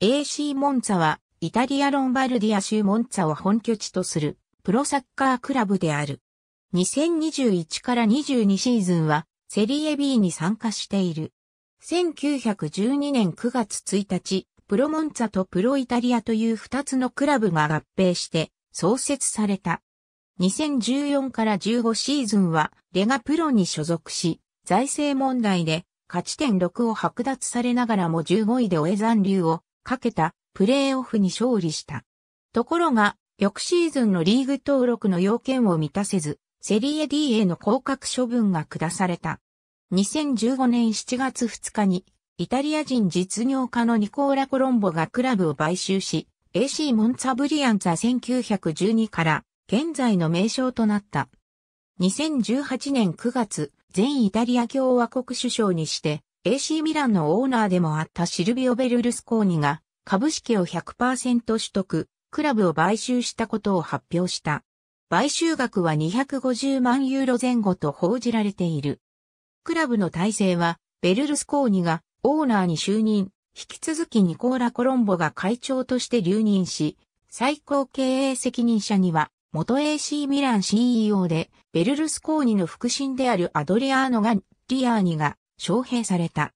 AC モンツァは、イタリアロンバルディア州モンツァを本拠地とする、プロサッカークラブである。2021から22シーズンは、セリエ B に参加している。1912年9月1日、プロモンツァとプロイタリアという2つのクラブが合併して創設された。2014から15シーズンはレガプロに所属し、財政問題で勝ち点6を剥奪されながらも15位で終え残留をかけたプレーオフに勝利した。ところが、翌シーズンのリーグ登録の要件を満たせず、セリエ D への降格処分が下された。2015年7月2日に、イタリア人実業家のニコーラ・コロンボがクラブを買収し、AC モンツァブリアンザ1912から現在の名称となった。2018年9月、全イタリア共和国首相にして AC ミランのオーナーでもあったシルビオ・ベルルスコーニが株式を100%取得、クラブを買収したことを発表した。買収額は250万ユーロ前後と報じられている。クラブの体制は、ベルルスコーニがオーナーに就任、引き続きニコーラ・コロンボが会長として留任し、最高経営責任者には、元 AC ミラン CEO で、ベルルスコーニの副審であるアドリアーノが、リアーニが、招聘された。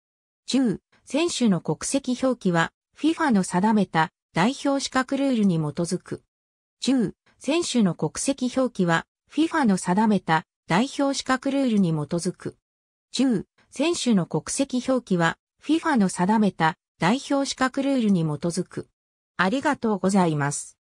中、選手の国籍表記は FIFA の定めた代表資格ルールに基づく。中、選手の国籍表記は FIFA の定めた代表資格ルールに基づく。中、選手の国籍表記は FIFA の定めた代表資格ルールに基づく。ありがとうございます。